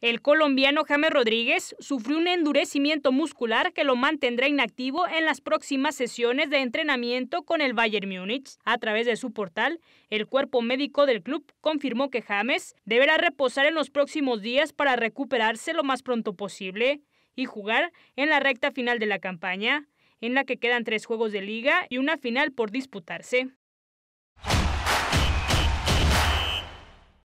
El colombiano James Rodríguez sufrió un endurecimiento muscular que lo mantendrá inactivo en las próximas sesiones de entrenamiento con el Bayern Múnich. A través de su portal, el cuerpo médico del club confirmó que James deberá reposar en los próximos días para recuperarse lo más pronto posible y jugar en la recta final de la campaña, en la que quedan tres juegos de liga y una final por disputarse.